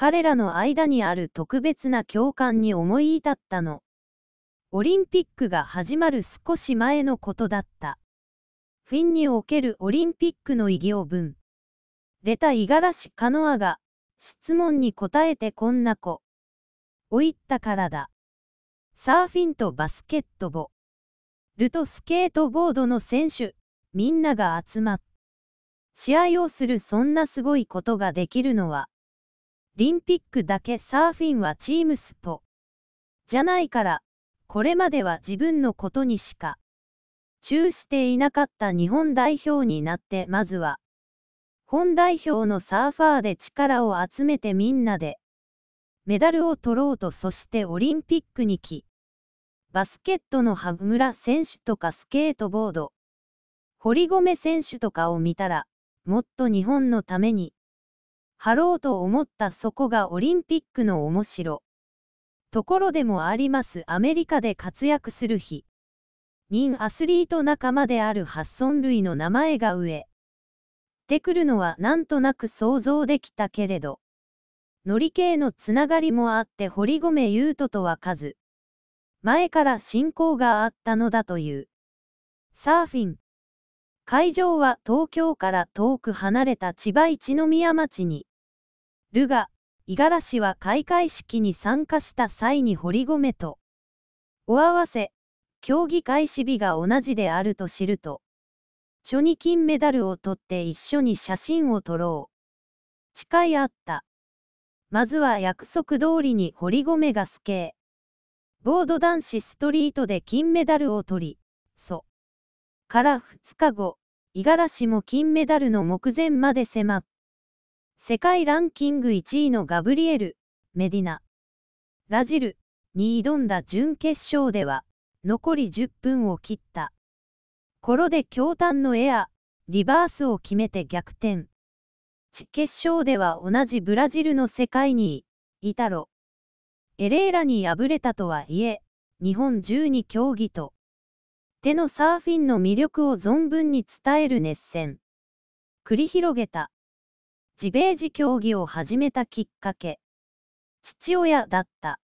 彼らの間にある特別な共感に思い至ったの。オリンピックが始まる少し前のことだった。フィンにおけるオリンピックの異業文。レタ五十嵐カノアが、質問に答えてこんな子。おいったからだ。サーフィンとバスケットボ。ルとスケートボードの選手、みんなが集まっ。試合をするそんなすごいことができるのは、リンピックだけサーフィンはチームスポ。じゃないから、これまでは自分のことにしか、中していなかった日本代表になってまずは、本代表のサーファーで力を集めてみんなで、メダルを取ろうとそしてオリンピックに来、バスケットの羽村選手とかスケートボード、堀米選手とかを見たら、もっと日本のために、張ろうと思ったそこがオリンピックの面白。ところでもありますアメリカで活躍する日。人アスリート仲間であるハッソン類の名前が上。てくるのはなんとなく想像できたけれど。ノリ系のつながりもあって堀米優斗とは数。前から親交があったのだという。サーフィン。会場は東京から遠く離れた千葉一宮町にるが、五十嵐は開会式に参加した際に堀米と、お合わせ、競技開始日が同じであると知ると、初に金メダルを取って一緒に写真を撮ろう。誓い合った。まずは約束通りに堀米がスケー。ボード男子ストリートで金メダルを取り、そ。から2日後、五十嵐も金メダルの目前まで迫った世界ランキング1位のガブリエル・メディナ・ラジルに挑んだ準決勝では、残り10分を切った。コロで強端のエア、リバースを決めて逆転。決勝では同じブラジルの世界にイタロ。エレーラに敗れたとはいえ、日本12競技と、手のサーフィンの魅力を存分に伝える熱戦。繰り広げた。ジベージ競技を始めたきっかけ、父親だった。